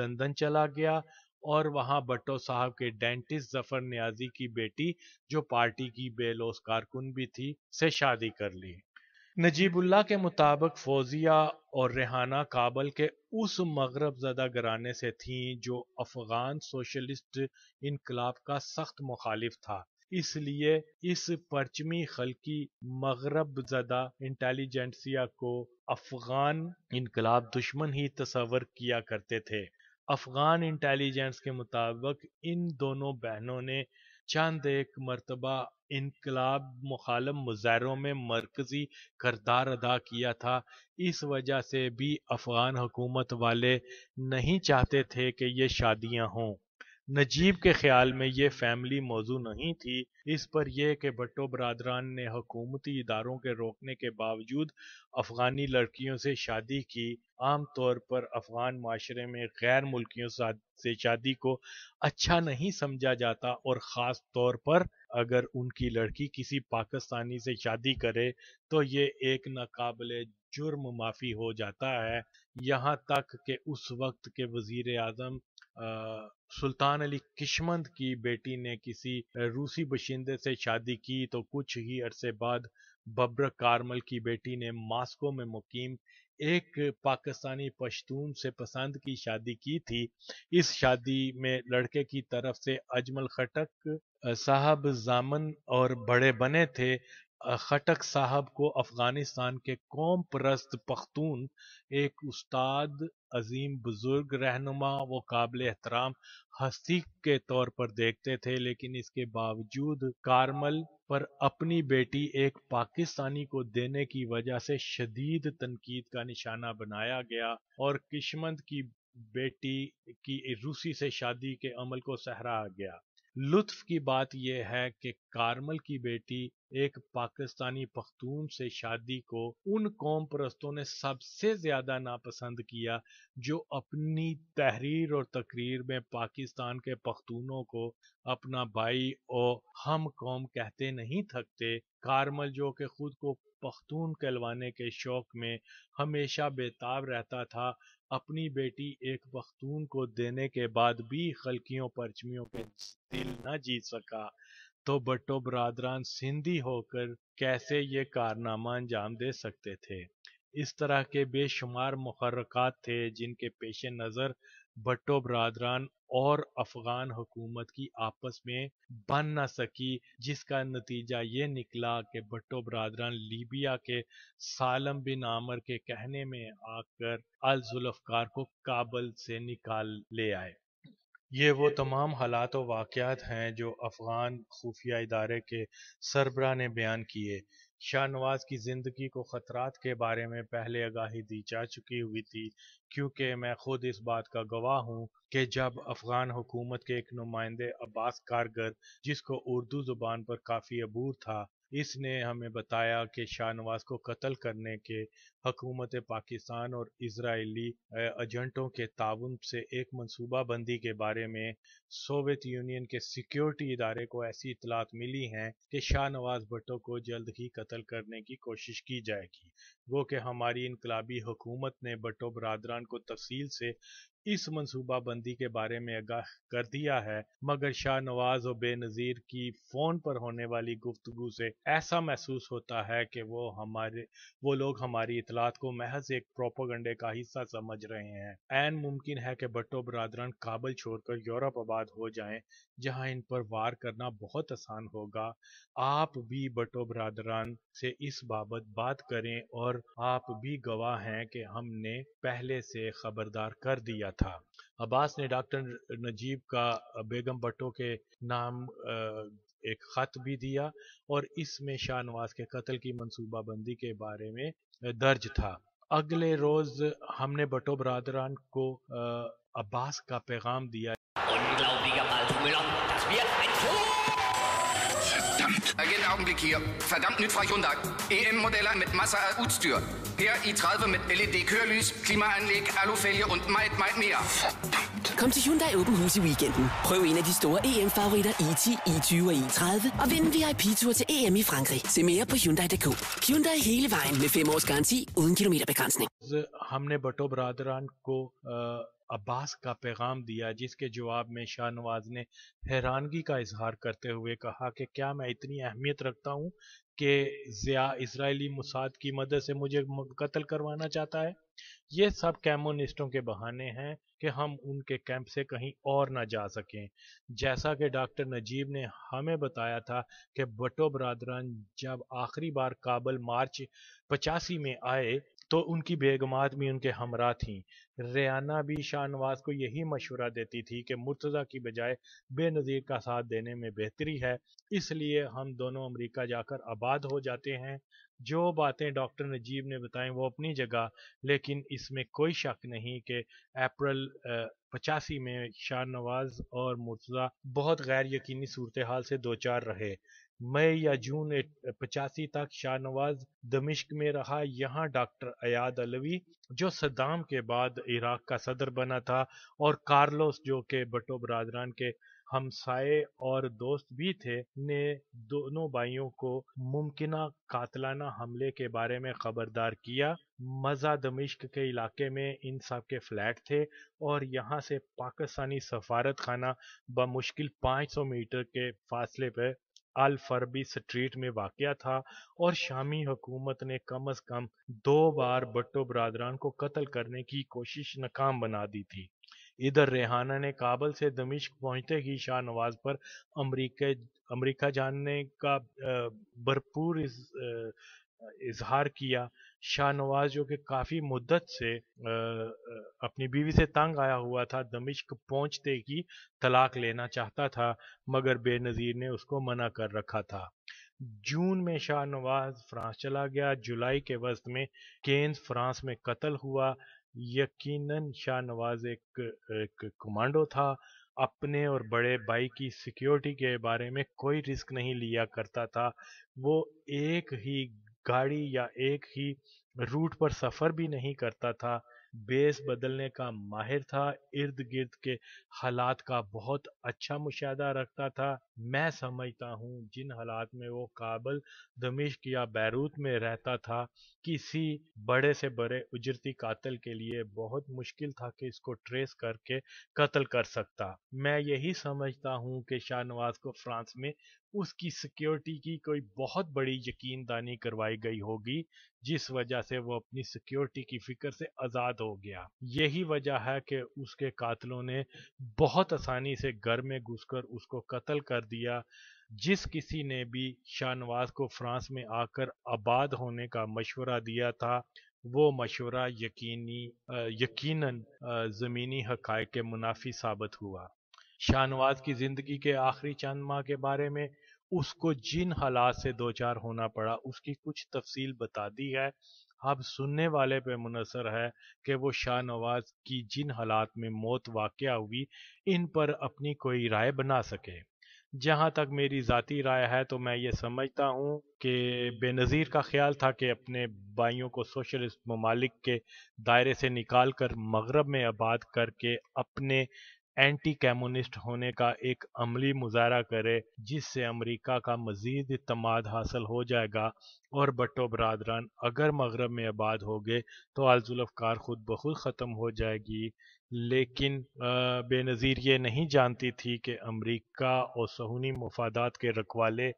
London चला गया और वहां भट्टो साहब के डेंटिस्ट जफर न्याजी की बेटी जो पार्टी की बेलोस कारकुन भी थी से शादी कर ली नजीबुल्ला के मुताबिक फौजिया और रेहाना काबल के उस मगरब जदा घराने से थीं जो अफगान सोशलिस्ट इनकलाब का सख्त मुखालिफ था इसलिए इस परचमी खलकी मगरब जदा इंटेलिजेंसिया को अफगान इनकलाब दुश्मन ही तस्वर किया करते थे अफगान इंटेलिजेंस के मुताबिक इन दोनों बहनों ने चंद एक मरतबा इनकलाब मुखालम मुजाहरों में मरकजी करदार अदा किया था इस वजह से भी अफगान हुकूमत वाले नहीं चाहते थे कि ये शादियां हों नजीब के ख्याल में ये फैमिली मौजू नहीं थी इस पर यह कि भट्टो बरदरान ने हकूमती इदारों के रोकने के बावजूद अफगानी लड़कियों से शादी की आमतौर पर अफगान माशरे में गैर मुल्कियों से शादी को अच्छा नहीं समझा जाता और ख़ास तौर पर अगर उनकी लड़की किसी पाकिस्तानी से शादी करे तो ये एक नाकबले जुर्म माफी हो जाता है यहाँ तक कि उस वक्त के वजीर आजम सुल्तान अली किशमंद की बेटी ने किसी रूसी बशिंदे से शादी की तो कुछ ही अरसे बाद बब्र कारमल की बेटी ने मास्को में मुकीम एक पाकिस्तानी पश्तून से पसंद की शादी की थी इस शादी में लड़के की तरफ से अजमल खटक साहब जामन और बड़े बने थे खटक साहब को अफगानिस्तान के कौम परस्त पख्तून एक उस्ताद अजीम बुजुर्ग रहनुमा व काबिल एहतराम हस्ती के तौर पर देखते थे लेकिन इसके बावजूद कारमल पर अपनी बेटी एक पाकिस्तानी को देने की वजह से शदीद तनकीद का निशाना बनाया गया और किशमंद की बेटी की रूसी से शादी के अमल को सहराया गया लुत्फ की बात यह है कि कारमल की बेटी एक पाकिस्तानी पख्तून से शादी को उन कौम परस्तों ने सबसे ज्यादा नापसंद किया जो अपनी तहरीर और तकरीर में पाकिस्तान के पख्तूनों को अपना भाई और हम कौम कहते नहीं थकते कारमल जो कि खुद को पख्तून कहलवाने के शौक में हमेशा बेताब रहता था अपनी बेटी एक पख्तून को देने के बाद भी खलकियों परचमियों के दिल न जीत सका तो बटो बरदरान सिंधी होकर कैसे ये कारनामा अंजाम दे सकते थे इस तरह के बेशुमार मुहर्रकात थे जिनके पेश नज़र भट्टो बरादरान और अफगान हुकूमत की आपस में बन ना सकी जिसका नतीजा ये निकला कि भट्टो बरादरान लीबिया के सालम बिन आमर के कहने में आकर अल जुल्फकार को काबल से निकाल ले आए ये वो तमाम हालात वाक़ हैं जो अफगान खुफिया इदारे के सरबरा ने बयान किए शाहनवाज की जिंदगी को खतरात के बारे में पहले आगाही दी जा चुकी हुई थी क्योंकि मैं खुद इस बात का गवाह हूं कि जब अफगान हुकूमत के एक नुमाइंदे अब्बास कारगर जिसको उर्दू जुबान पर काफ़ी अबूर था इसने हमें बताया कि शाहनवाज को कत्ल करने के हकूमत पाकिस्तान और इसराइली एजेंटों के ताउन से एक बंदी के बारे में सोवियत यूनियन के सिक्योरिटी इदारे को ऐसी इतलात मिली हैं कि शाहनवाज भट्टो को जल्द ही कत्ल करने की कोशिश की जाएगी वो कि हमारी इनकलाबी हुकूमत ने भट्टो बरदरान को तफसील से इस मनसूबाबंदी के बारे में आगाह कर दिया है मगर शाह नवाज और बेनज़ीर की फ़ोन पर होने वाली गुफ्तु से ऐसा महसूस होता है कि वो हमारे वो लोग हमारी इतलात को महज एक प्रोपोगंडे का हिस्सा समझ रहे हैं एन मुमकिन है कि भट्टो बरदरान काबल छोड़कर यूरोप आबाद हो जाएं जहां इन पर वार करना बहुत आसान होगा आप भी भट्टो बरदरान से इस बाबत बात करें और आप भी गवाह हैं कि हमने पहले से खबरदार कर दिया था अब्बास ने डॉक्टर नजीब का बेगम भट्टो के नाम एक ख़त भी दिया और इसमें शाहनवाज के कत्ल की बंदी के बारे में दर्ज था अगले रोज़ हमने भट्टो बरदरान को अब्बास का पैगाम दिया Augenblick hier. Verdammt nyt Hyundai. em modelle mit Masse af Udstyr. i 30 mit LED-kørlys, klimaanlæg, alufælge und meget, meget mehr. Verdammt. Kom til Hyundai Open Hus i weekenden. Prøv en af de store EM-favoritter i10, i20 og i30 og vind en VIP-tur til EM i Frankrig. Se mere på Hyundai.dk. Hyundai hele vejen med 5 års garanti uden kilometerbegrænsning. हमने बटो ब्रादरान को अब्बास का पैगाम दिया जिसके जवाब में शाहनवाज ने हैरानगी का इजहार करते हुए कहा कि क्या मैं इतनी अहमियत रखता हूँ कि ज़िया इसराइली मुसाद की मदद से मुझे कत्ल करवाना चाहता है ये सब कैमोनिस्टों के बहाने हैं कि हम उनके कैंप से कहीं और ना जा सकें जैसा कि डॉक्टर नजीब ने हमें बताया था कि बटो बरदरान जब आखिरी बार काबल मार्च पचासी में आए तो उनकी बेगमात भी उनके हमरा थीं रियाना भी शाहनवाज को यही मशवरा देती थी कि मुर्तज़ा की बजाय बेनज़ीर का साथ देने में बेहतरी है इसलिए हम दोनों अमेरिका जाकर आबाद हो जाते हैं जो बातें डॉक्टर नजीब ने बताएं वो अपनी जगह लेकिन इसमें कोई शक नहीं कि अप्रैल पचासी में शाहनवाज और मुर्तज़ा बहुत गैर यकीनी सूरत हाल से दो चार रहे मई या जून पचासी तक शाहनवाज दमिश्क में रहा यहाँ डॉक्टर अयाद अलवी जो सदाम के बाद इराक का सदर बना था और कार्लोस जो के बटो बरदरान के हमसाए और दोस्त भी थे ने दोनों भाइयों को मुमकिन कातलाना हमले के बारे में खबरदार किया मजा दमिश्क के इलाके में इन सब के फ्लैट थे और यहाँ से पाकिस्तानी सफारत खाना बमुश्किल 500 मीटर के फासले पर अल फरबी स्ट्रीट में वाक़ था और शामी हुकूमत ने कम अज कम दो बार बट्टो बरदरान को कत्ल करने की कोशिश नाकाम बना दी थी इधर रेहाना ने काबल से दमिश्क पहुंचते ही शाह नवाज पर अमरीका अमरीका जाने का भरपूर इजहार किया शाहनवाज जो कि काफ़ी मुद्दत से अपनी बीवी से तंग आया हुआ था दमिश्क पहुंचते ही तलाक लेना चाहता था मगर बेनज़ीर ने उसको मना कर रखा था जून में शाहनवाज फ्रांस चला गया जुलाई के वस्त में केन्स फ्रांस में कत्ल हुआ यकीनन शाहनवाज एक, एक कमांडो था अपने और बड़े भाई की सिक्योरिटी के बारे में कोई रिस्क नहीं लिया करता था वो एक ही गाड़ी या एक ही रूट पर सफ़र भी नहीं करता था बेस बदलने का माहिर था इर्द गिर्द के हालात का बहुत अच्छा मुशाह रखता था मैं समझता हूँ जिन हालात में वो काबल दमिश्क या बैरूत में रहता था किसी बड़े से बड़े उजरती कातल के लिए बहुत मुश्किल था कि इसको ट्रेस करके कत्ल कर सकता मैं यही समझता हूँ कि शाहनवाज को फ्रांस में उसकी सिक्योरिटी की कोई बहुत बड़ी यकीनदानी करवाई गई होगी जिस वजह से वो अपनी सिक्योरिटी की फिक्र से आज़ाद हो गया यही वजह है कि उसके कातलों ने बहुत आसानी से घर में घुसकर उसको कत्ल कर दिया जिस किसी ने भी शाहनवाज को फ्रांस में आकर आबाद होने का मशवरा दिया था वो मशवरा यकीनी यकीनन ज़मीनी हक़ के मुनाफी साबित हुआ शाहनवाज की जिंदगी के आखिरी चंद माह के बारे में उसको जिन हालात से दो चार होना पड़ा उसकी कुछ तफसील बता दी है अब सुनने वाले पे मुनसर है कि वो शाहनवाज की जिन हालात में मौत वाक़ हुई इन पर अपनी कोई राय बना सके जहाँ तक मेरी ज़ाती राय है तो मैं ये समझता हूँ कि बेनज़ीर का ख्याल था कि अपने भाइयों को सोशलिस्ट ममालिक के दायरे से निकाल कर मगरब में आबाद करके अपने एंटी कम्युनिस्ट होने का एक अमली मुजाहरा करे जिससे अमरीका का मजीद इतमाद हासिल हो जाएगा और बटो बरदरान अगर मगरब में आबाद हो गए तो आलजुल्फकार खुद ब खुद ख़त्म हो जाएगी लेकिन बेनज़ीर ये नहीं जानती थी कि अमरीका और सहूनी मफादात के रखवाले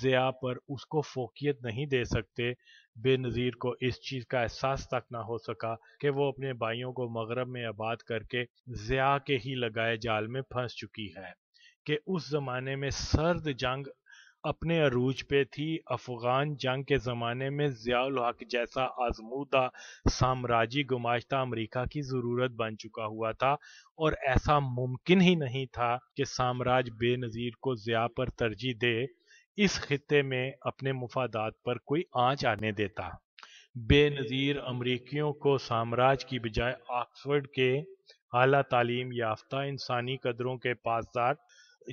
ज़िया पर उसको फोकियत नहीं दे सकते बेनज़ीर को इस चीज़ का एहसास तक ना हो सका कि वो अपने भाइयों को मगरब में आबाद करके ज़िया के ही लगाए जाल में फंस चुकी है कि उस ज़माने में सर्द जंग अपने अरूज पे थी अफगान जंग के ज़माने में ज़ियाल हक जैसा आजमूदा साम्राज्य गुमाश्ता अमरीका की ज़रूरत बन चुका हुआ था और ऐसा मुमकिन ही नहीं था कि साम्राज्य बेनज़ीर को ज़िया पर तरजीह दे इस खत्े में अपने मुफादात पर कोई आँच आने देता बेनज़ीर अमरीकियों को साम्राज्य की बजाय ऑक्सफर्ड के अला तालीम याफ्ता इंसानी कदरों के पासदार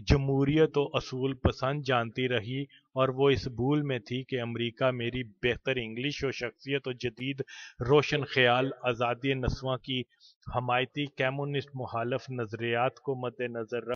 जमहूरियत व असूल पसंद जानती रही और वो इस भूल में थी कि अमरीका मेरी बेहतर इंग्लिश और शख्सियत और जदीद रोशन ख्याल आज़ादी नस्वा की हमायती कम्युनिस्ट मुहालफ नज़रियात को मद्दनज़र रख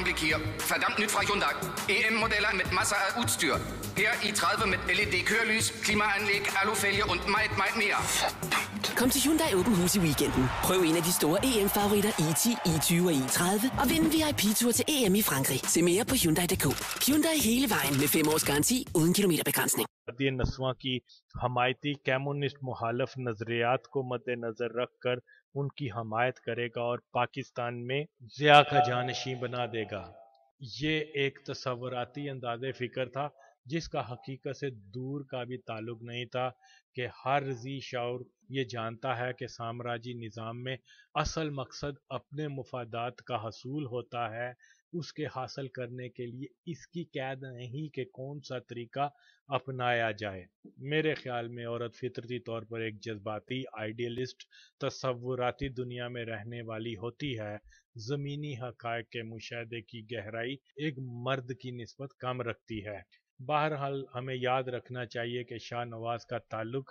Augenblick hier. Verdammt nyt fra Hyundai. EM-Modeller mit masser af udstyr. Her i 30 mit led e körlys Klimaanleg, Alufelie und meget, meget mehr. Verdammt. Kom til Hyundai Open Hus i weekenden. Prøv en af de store EM-favoritter i10, e i20 e og i30 og vind en VIP-tur til EM i Frankrig. Se mere på Hyundai.dk. Hyundai hele vejen med 5 års garanti uden kilometerbegrænsning. नस्वा की हमायती communist मुहालफ नजरियात को मद्देनजर रखकर उनकी हमायत करेगा और पाकिस्तान में जिया का जानशी बना देगा ये एक तस्वराती अंदाज फिक्र था जिसका हकीकत से दूर का भी ताल्लुक नहीं था कि हर जी शौर ये जानता है कि साम्राज्य निज़ाम में असल मकसद अपने मफादात का हसूल होता है उसके हासिल करने के लिए इसकी कैद नहीं कि कौन सा तरीका अपनाया जाए मेरे ख्याल में औरत फितरती तौर पर एक जज्बाती आइडियलिस्ट तस्वुराती दुनिया में रहने वाली होती है ज़मीनी हकायक के मुशाह की गहराई एक मर्द की नस्बत कम रखती है बहरहाल हमें याद रखना चाहिए कि शाह नवाज का ताल्लुक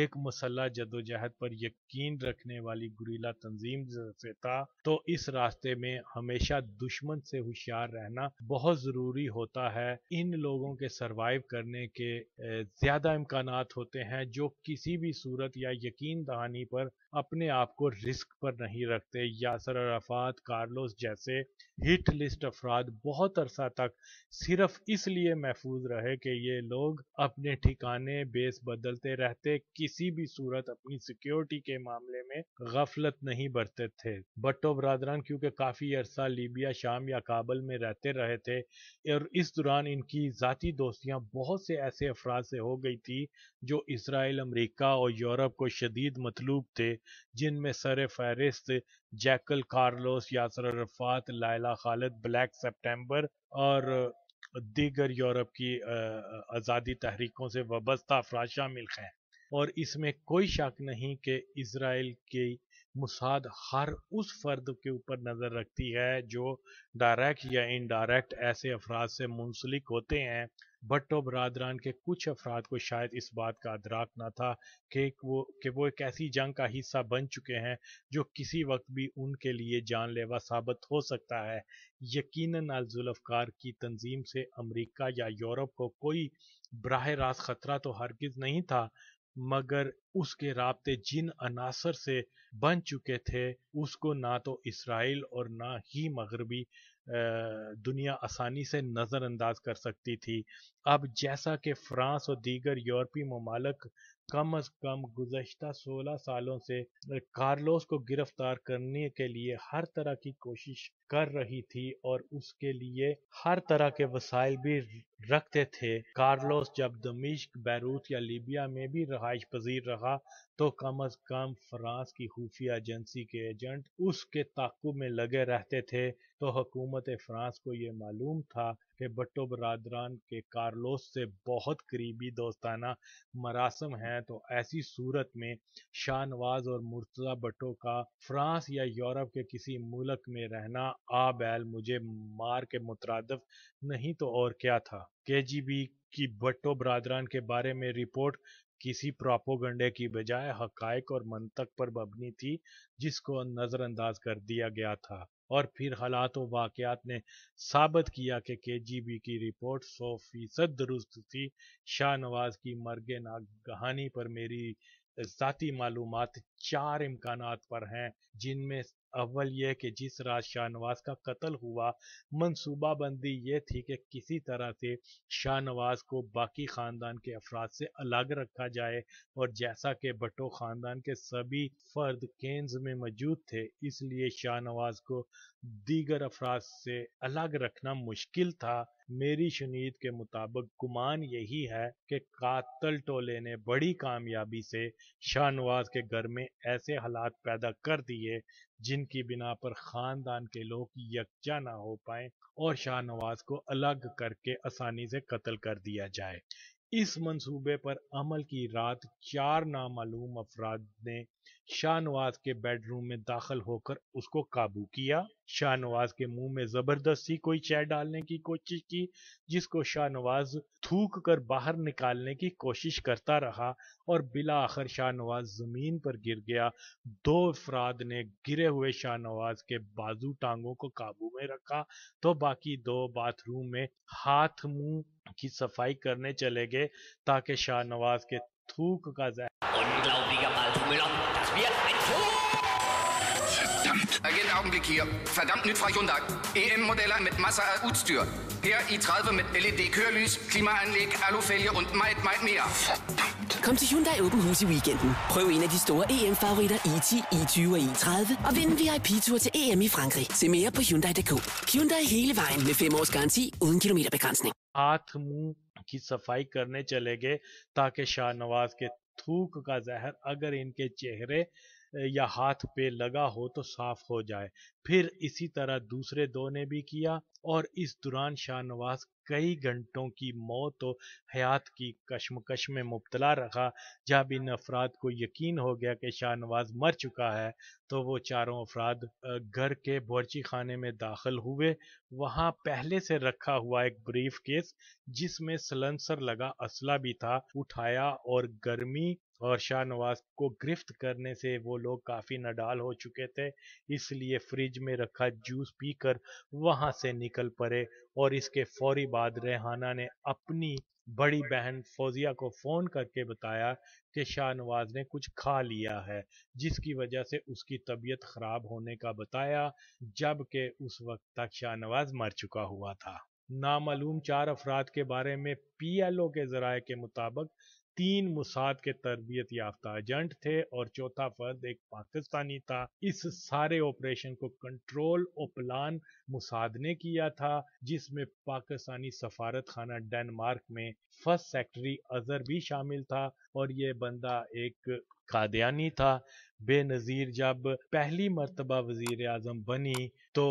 एक मसला जदोजहद पर यकीन रखने वाली गुरीला तंजीम से था तो इस रास्ते में हमेशा दुश्मन से होशियार रहना बहुत ज़रूरी होता है इन लोगों के सरवाइव करने के ज़्यादा इम्कान होते हैं जो किसी भी सूरत या यकीन दहानी पर अपने आप को रिस्क पर नहीं रखते यासर अराफात कार्लोस जैसे हिट लिस्ट अफराद बहुत अरसा तक सिर्फ इसलिए महफूज रहे कि ये लोग अपने ठिकाने बेस बदलते रहते किसी भी सूरत अपनी सिक्योरिटी के मामले में गफलत नहीं बरते थे बट्टो बरदरान क्योंकि काफ़ी अरसा लीबिया शाम या काबल में रहते रहे थे और इस दौरान इनकी जतीी दोस्तियाँ बहुत से ऐसे अफराद से हो गई थी जो इसराइल अमरीका और यूरोप को शदीद मतलूब थे जिनमें सर फहरिस्त Jackal Carlos Yasser Arafat Laila Khaled Black September और दीगर यूरोप की आज़ादी तहरीकों से वबस्ता अफराज शामिल हैं और इसमें कोई शक नहीं कि इसराइल की मुसाद हर उस फर्द के ऊपर नज़र रखती है जो डायरेक्ट या इनडायरेक्ट ऐसे अफराद से मुंसलिक होते हैं भट्टो बरदरान के कुछ अफराद को शायद इस बात का अदराक न था कि वो कि वो एक ऐसी जंग का हिस्सा बन चुके हैं जो किसी वक्त भी उनके लिए जानलेवा साबित हो सकता है यकीनन अलजुल्फ़कार की तंजीम से अमरीका या यूरोप को कोई बरह रास्त ख़तरा तो हरगिज़ नहीं था मगर उसके रबते जिन अनासर से बन चुके थे उसको ना तो इसराइल और ना ही मगरबी दुनिया आसानी से नज़रअंदाज कर सकती थी अब जैसा कि फ्रांस और दीगर यूरोपीय ममालक कम अज कम गुजशत 16 सालों से कार्लोस को गिरफ्तार करने के लिए हर तरह की कोशिश कर रही थी और उसके लिए हर तरह के वसाइल भी रखते थे कार्लोस जब दमिश्क बैरूत या लीबिया में भी रहाइश पजीर रहा तो कम अज कम फ्रांस की खुफिया एजेंसी के एजेंट उसके ताकू में लगे रहते थे तो हुकूमत फ्रांस को ये मालूम था कि बटो बरदरान के कार्लोस से बहुत करीबी दोस्ताना मरासम हैं तो ऐसी सूरत में शाहनवाज और मुर्तजा बटो का फ्रांस या यूरोप के किसी मुल्क में रहना आ बैल मुझे मार के मुतरदफ नहीं तो और क्या था केजीबी की भट्टो बरदरान के बारे में रिपोर्ट किसी प्रापोगंडे की बजाय हकायक और मंतक पर मबनी थी जिसको नज़रअंदाज कर दिया गया था और फिर हालात व वाक़ात ने साबित किया कि के जी की रिपोर्ट सौ फीसद दुरुस्त थी शाहनवाज की मर्गे नाग कहानी पर मेरी ज़ाती मालूम चार इम्कान पर हैं जिनमें अव्वल यह कि जिस रात शाहनवाज का कत्ल हुआ मनसूबाबंदी यह थी कि किसी तरह से शाहनवाज को बाकी खानदान के अफराद से अलग रखा जाए और जैसा कि भट्टो खानदान के सभी फर्द केंद्र में मौजूद थे इसलिए शाहनवाज को दीगर अफराद से अलग रखना मुश्किल था मेरी शुनीद के मुताबिक गुमान यही है कि कातल टोले ने बड़ी कामयाबी से शाहनवाज के घर में ऐसे हालात पैदा कर दिए जिनकी बिना पर खानदान के लोग यकजा ना हो पाए और शाहनवाज को अलग करके आसानी से कत्ल कर दिया जाए इस मंसूबे पर अमल की रात चार नामालूम अफराद ने शाहनवाज के बेडरूम में दाखिल होकर उसको काबू किया शाहनवाज के मुंह में जबरदस्ती कोई चाय डालने की कोशिश की जिसको शाहनवाज थूक कर बाहर निकालने की कोशिश करता रहा और बिला आखिर शाहनवाज जमीन पर गिर गया दो अफराद ने गिरे हुए शाहनवाज के बाजू टांगों को काबू में रखा तो बाकी दो बाथरूम में हाथ मुंह की सफाई करने चले गए ताकि शाहनवाज के Trugreise. Unglaubliche Müller. das wird ein Tor! Verdammt! Jeden Augenblick hier. Verdammt, nützreich und EM-Modelle mit Massa Uztür. Der Itralve mit LED-Körlüs, Klimaanleg, Alufelie und meget, meget mere. Kommt til Hyundai oben Hus e i weekenden. Prøv en af de store EM-favoritter i10, i20 og i30 og vind en VIP-tur til EM i Frankrig. Se mere på Hyundai.dk. Hyundai hele vejen med 5 års garanti uden kilometerbegrænsning. Atmung की सफाई करने चले गए ताकि शाहनवाज के थूक का जहर अगर इनके चेहरे या हाथ पे लगा हो तो साफ हो जाए फिर इसी तरह दूसरे दो ने भी किया और इस दौरान शाहनवाज कई घंटों की मौत और हयात की कश्मकश में मुबतला रखा जब इन अफराद को यकीन हो गया कि शाहनवाज मर चुका है तो वो चारों अफराद घर के बोर्ची खाने में दाखिल हुए वहाँ पहले से रखा हुआ एक ब्रीफ केस जिसमें सलंसर लगा असला भी था उठाया और गर्मी और शाहनवाज को गिरफ्त करने से वो लोग काफ़ी नडाल हो चुके थे इसलिए फ्रिज में रखा जूस पीकर वहाँ से निकल पड़े और इसके फौरी बाद रेहाना ने अपनी बड़ी बहन फौजिया को फ़ोन करके बताया कि शाहनवाज ने कुछ खा लिया है जिसकी वजह से उसकी तबीयत ख़राब होने का बताया जबकि उस वक्त तक शाहनवाज मर चुका हुआ था नामालूम चार अफराद के बारे में पीएलओ के जराये के मुताबिक तीन मुसाद के तरबियत याफ्ता एजेंट थे और चौथा फर्द एक पाकिस्तानी था इस सारे ऑपरेशन को कंट्रोल और प्लान मुसाद ने किया था जिसमें पाकिस्तानी सफारत खाना डेनमार्क में फर्स्ट सेक्रेटरी अजहर भी शामिल था और ये बंदा एक कादयानी था बेनज़ीर जब पहली मरतबा वजीर अजम बनी तो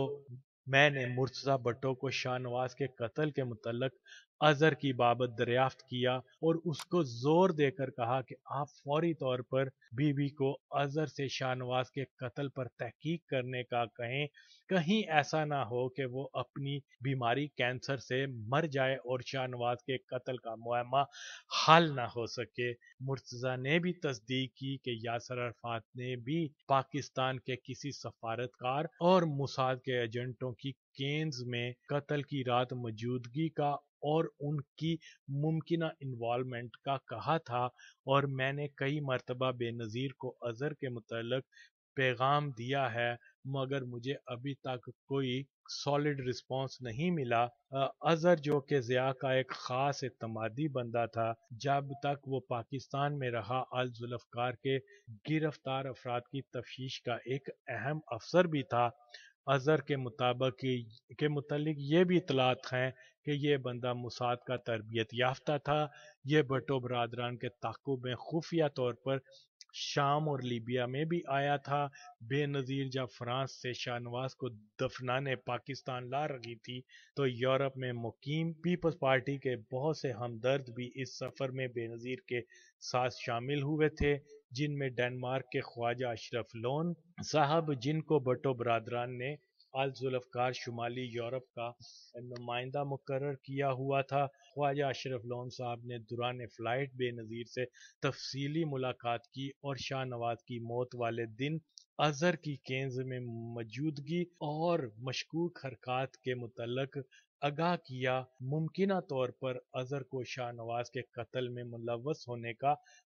मैंने मुर्तज़ा भट्टो को शाहनवाज के कत्ल के मतलब अजहर की बाबत दरियाफ्त किया और उसको जोर देकर कहा कि आप फौरी तौर पर बीबी को अज़हर से शाहनवाज के कत्ल पर तहकीक करने का कहें कहीं ऐसा ना हो कि वो अपनी बीमारी कैंसर से मर जाए और शाहनवाज के कत्ल का मुआमा हल ना हो सके मुर्तजा ने भी तस्दीक की कि यासर अरफात ने भी पाकिस्तान के किसी सफारतकार और मुसाद के एजेंटों की केन्स में कत्ल की रात मौजूदगी का और उनकी मुमकिन इन्वॉलमेंट का कहा था और मैंने कई मरतबा बेनज़ीर को अज़र के मतलब पैगाम दिया है मगर मुझे अभी तक कोई सॉलिड रिस्पांस नहीं मिला अजहर जो कि ज़िया का एक ख़ास इतमादी बंदा था जब तक वो पाकिस्तान में रहा अल जुल्फ़कार के गिरफ्तार अफराद की तफ्तीश का एक अहम अफसर भी था अज़हर के मुताबिक के मतलब ये भी इतलात हैं कि यह बंदा मुसाद का तरबियत याफ्ता था यह बटो बरदरान के ताकुब में खुफिया तौर पर शाम और लीबिया में भी आया था बेनज़ीर जब फ्रांस से शाहनवाज को दफनाने पाकिस्तान ला रही थी तो यूरोप में मुकीम पीपल्स पार्टी के बहुत से हमदर्द भी इस सफ़र में बेनज़ीर के साथ शामिल हुए थे जिनमें डेनमार्क के ख्वाजा अशरफ लोन साहब जिनको बटो बरदरान ने आल जुल्फकार शुमाली यूरोप का नुमाइंदा मुकर किया हुआ था ख्वाजा अशरफ लोन साहब ने दुरान फ्लाइट बेनज़ीर से तफसीली मुलाकात की और शाहनवाज की मौत वाले दिन अजहर की केंद्र में मौजूदगी और मशकूक हरकत के मुतलक आगाह किया मुमकिन तौर पर अजहर को शाहनवाज के कत्ल में मुलवस होने का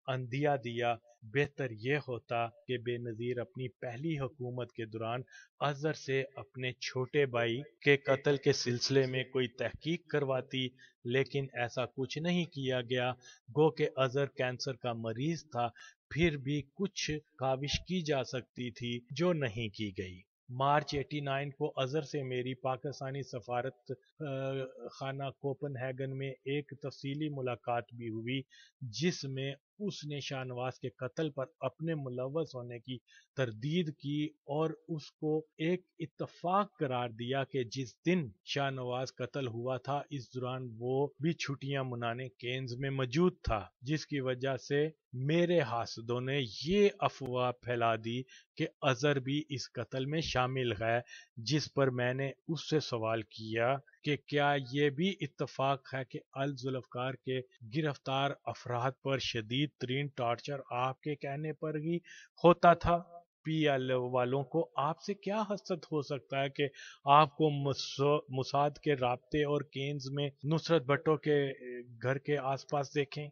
अंदिया दिया बेहतर यह होता कि बेनज़ीर अपनी पहली हुकूमत के दौरान अजहर से अपने छोटे भाई के कत्ल के सिलसिले में कोई तहकीक करवाती लेकिन ऐसा कुछ नहीं किया गया गो के अजहर कैंसर का मरीज था फिर भी कुछ काविश की जा सकती थी जो नहीं की गई मार्च 89 को अजहर से मेरी पाकिस्तानी सफारत खाना कोपनहेगन में एक तफसीली मुलाकात भी हुई जिसमें उसने शाहनवाज के कत्ल पर अपने मुलवस होने की तरदीद की और उसको एक इतफाक करार दिया कि जिस दिन शाहनवाज कत्ल हुआ था इस दौरान वो भी छुट्टियां मनाने केन्स में मौजूद था जिसकी वजह से मेरे हासदों ने ये अफवाह फैला दी कि अजहर भी इस कत्ल में शामिल है जिस पर मैंने उससे सवाल किया कि क्या ये भी इतफाक है कि अल जुल्फकार के गिरफ्तार अफराद पर शदीद तरीन टॉर्चर आपके कहने पर ही होता था पी एल वालों को आपसे क्या हसरत हो सकता है कि आपको मुसाद के रबते और केन्स में नुसरत भट्टो के घर के आसपास देखें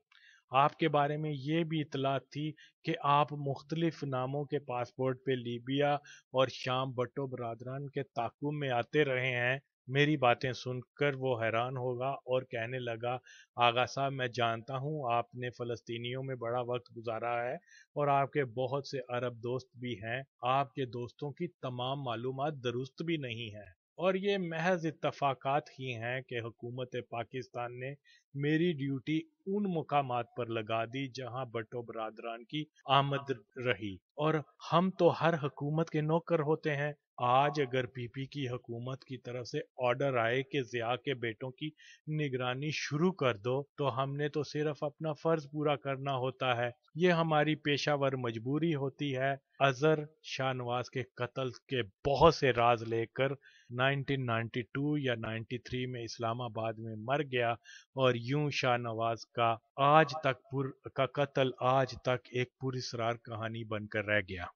आपके बारे में ये भी इतला थी कि आप मुख्तलिफ नामों के पासपोर्ट पे लीबिया और शाम भट्टो बरदरान के ताकुब में आते रहे हैं मेरी बातें सुनकर वो हैरान होगा और कहने लगा आगा साहब मैं जानता हूँ आपने फ़लस्तीनियों में बड़ा वक्त गुजारा है और आपके बहुत से अरब दोस्त भी हैं आपके दोस्तों की तमाम मालूम दुरुस्त भी नहीं है और ये महज इतफाक़ात ही हैं कि हुकूमत पाकिस्तान ने मेरी ड्यूटी उन मकाम पर लगा दी जहां बटो बरदरान की आमद रही और हम तो हर हुकूमत के नौकर होते हैं आज अगर पीपी की हुकूमत की तरफ से ऑर्डर आए कि जिया के बेटों की निगरानी शुरू कर दो तो हमने तो सिर्फ अपना फर्ज पूरा करना होता है ये हमारी पेशावर मजबूरी होती है अजहर शाहनवाज के कत्ल के बहुत से राज लेकर 1992 या 93 में इस्लामाबाद में मर गया और यूं शाह नवाज का आज तक पुर, का कत्ल आज तक एक पुरस्रार कहानी बनकर रह गया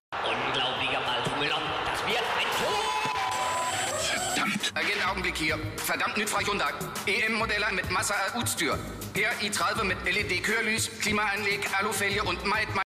Verdammt! Agent Augenblick hier. Verdammt mit Hyundai. EM-Modeller mit Massa Uztür. Per i30 mit LED-Körlys, Klimaanleg, Alufelge und Maid.